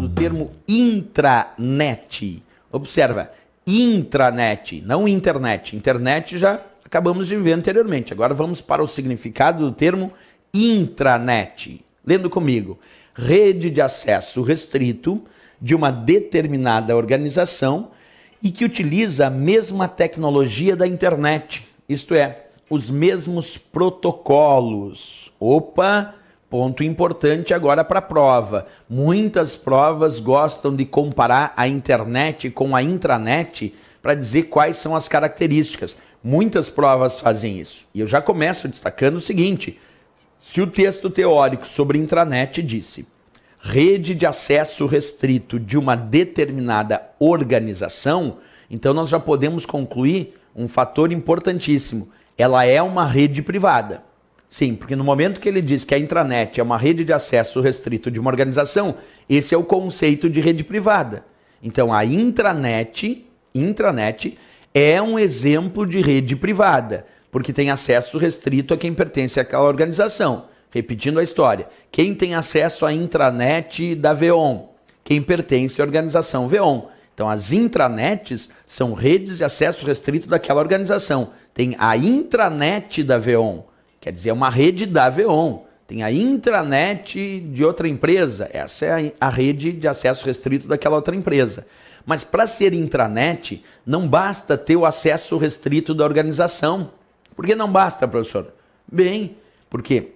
do termo intranet. Observa, intranet, não internet. Internet já acabamos de ver anteriormente. Agora vamos para o significado do termo intranet. Lendo comigo: rede de acesso restrito de uma determinada organização e que utiliza a mesma tecnologia da internet, isto é, os mesmos protocolos. Opa! Ponto importante agora para a prova. Muitas provas gostam de comparar a internet com a intranet para dizer quais são as características. Muitas provas fazem isso. E eu já começo destacando o seguinte: se o texto teórico sobre intranet disse rede de acesso restrito de uma determinada organização, então nós já podemos concluir um fator importantíssimo: ela é uma rede privada. Sim, porque no momento que ele diz que a intranet é uma rede de acesso restrito de uma organização, esse é o conceito de rede privada. Então a intranet, intranet é um exemplo de rede privada, porque tem acesso restrito a quem pertence àquela organização. Repetindo a história, quem tem acesso à intranet da VEON? Quem pertence à organização VEON. Então, as intranets são redes de acesso restrito daquela organização. Tem a intranet da VEON, Quer dizer, é uma rede da Veon. Tem a intranet de outra empresa. Essa é a rede de acesso restrito daquela outra empresa. Mas para ser intranet, não basta ter o acesso restrito da organização. Por que não basta, professor? Bem, porque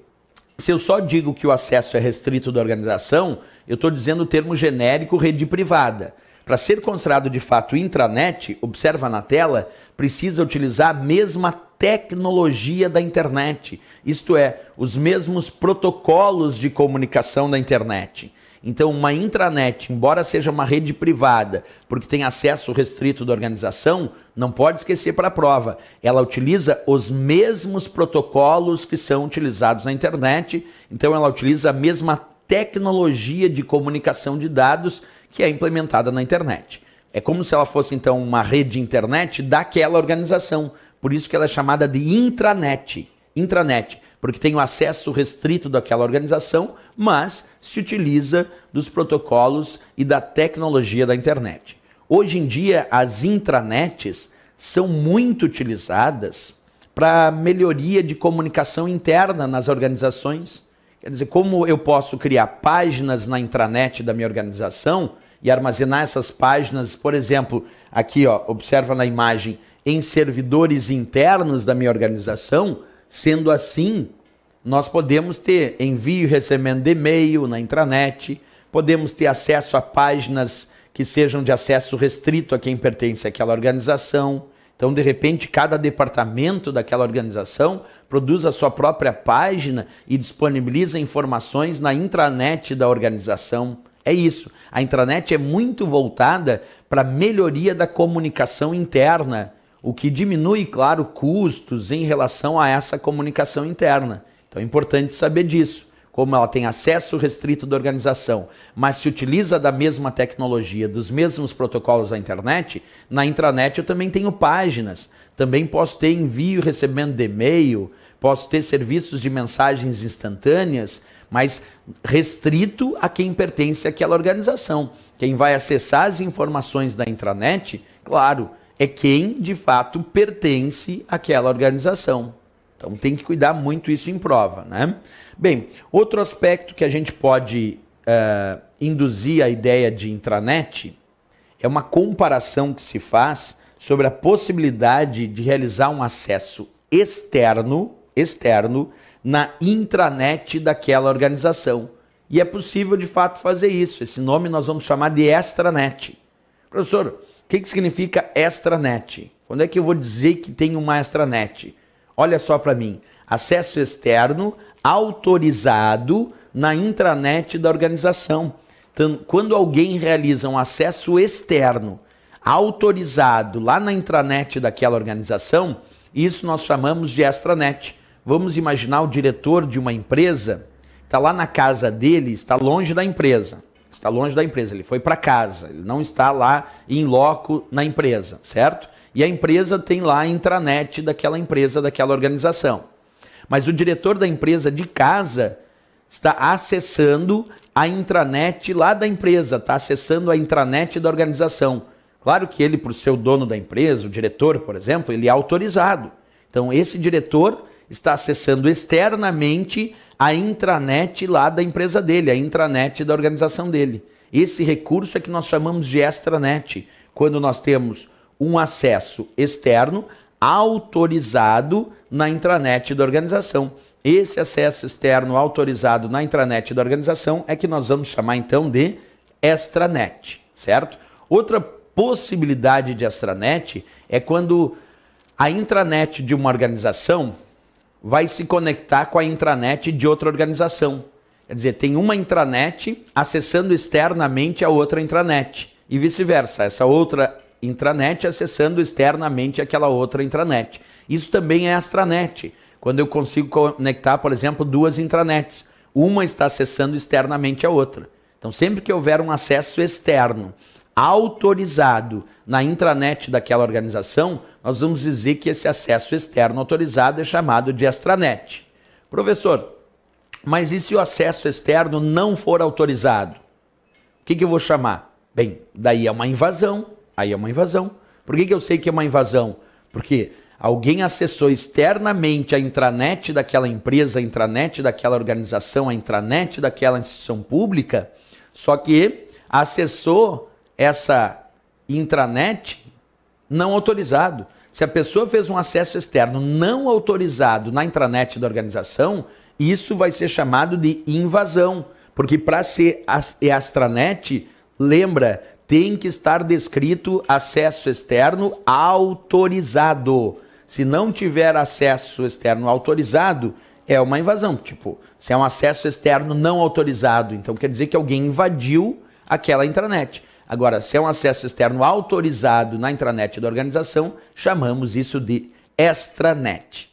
se eu só digo que o acesso é restrito da organização, eu estou dizendo o termo genérico rede privada. Para ser considerado de fato intranet, observa na tela, precisa utilizar a mesma tecnologia da internet, isto é, os mesmos protocolos de comunicação da internet. Então, uma intranet, embora seja uma rede privada, porque tem acesso restrito da organização, não pode esquecer para a prova. Ela utiliza os mesmos protocolos que são utilizados na internet, então ela utiliza a mesma tecnologia de comunicação de dados que é implementada na internet. É como se ela fosse, então, uma rede internet daquela organização por isso que ela é chamada de intranet. Intranet, porque tem o acesso restrito daquela organização, mas se utiliza dos protocolos e da tecnologia da internet. Hoje em dia, as intranets são muito utilizadas para melhoria de comunicação interna nas organizações. Quer dizer, como eu posso criar páginas na intranet da minha organização e armazenar essas páginas, por exemplo, aqui ó, observa na imagem, em servidores internos da minha organização, sendo assim, nós podemos ter envio e recebimento de e-mail na intranet, podemos ter acesso a páginas que sejam de acesso restrito a quem pertence àquela organização. Então, de repente, cada departamento daquela organização produz a sua própria página e disponibiliza informações na intranet da organização. É isso. A intranet é muito voltada para a melhoria da comunicação interna o que diminui, claro, custos em relação a essa comunicação interna. Então é importante saber disso, como ela tem acesso restrito da organização, mas se utiliza da mesma tecnologia, dos mesmos protocolos da internet, na intranet eu também tenho páginas, também posso ter envio e recebendo de e-mail, posso ter serviços de mensagens instantâneas, mas restrito a quem pertence àquela organização. Quem vai acessar as informações da intranet, claro, é quem de fato pertence àquela organização. Então tem que cuidar muito isso em prova, né? Bem, outro aspecto que a gente pode uh, induzir a ideia de intranet é uma comparação que se faz sobre a possibilidade de realizar um acesso externo, externo na intranet daquela organização. E é possível de fato fazer isso. Esse nome nós vamos chamar de extranet. Professor, o que, que significa extranet? Quando é que eu vou dizer que tem uma extranet? Olha só para mim. Acesso externo autorizado na intranet da organização. Então, quando alguém realiza um acesso externo autorizado lá na intranet daquela organização, isso nós chamamos de extranet. Vamos imaginar o diretor de uma empresa, está lá na casa dele, está longe da empresa está longe da empresa, ele foi para casa, ele não está lá em loco na empresa, certo? E a empresa tem lá a intranet daquela empresa, daquela organização. Mas o diretor da empresa de casa está acessando a intranet lá da empresa, está acessando a intranet da organização. Claro que ele, por ser o dono da empresa, o diretor, por exemplo, ele é autorizado. Então, esse diretor está acessando externamente a intranet lá da empresa dele, a intranet da organização dele. Esse recurso é que nós chamamos de extranet, quando nós temos um acesso externo autorizado na intranet da organização. Esse acesso externo autorizado na intranet da organização é que nós vamos chamar então de extranet, certo? Outra possibilidade de extranet é quando a intranet de uma organização vai se conectar com a intranet de outra organização. Quer dizer, tem uma intranet acessando externamente a outra intranet e vice-versa, essa outra intranet acessando externamente aquela outra intranet. Isso também é extranet, quando eu consigo conectar, por exemplo, duas intranets. Uma está acessando externamente a outra. Então, sempre que houver um acesso externo autorizado na intranet daquela organização, nós vamos dizer que esse acesso externo autorizado é chamado de extranet. Professor, mas e se o acesso externo não for autorizado? O que, que eu vou chamar? Bem, daí é uma invasão. Aí é uma invasão. Por que, que eu sei que é uma invasão? Porque alguém acessou externamente a intranet daquela empresa, a intranet daquela organização, a intranet daquela instituição pública, só que acessou essa intranet não autorizado. Se a pessoa fez um acesso externo não autorizado na intranet da organização, isso vai ser chamado de invasão, porque para ser extranet, é lembra, tem que estar descrito acesso externo autorizado. Se não tiver acesso externo autorizado, é uma invasão. Tipo, se é um acesso externo não autorizado, então quer dizer que alguém invadiu aquela intranet. Agora, se é um acesso externo autorizado na intranet da organização, chamamos isso de extranet.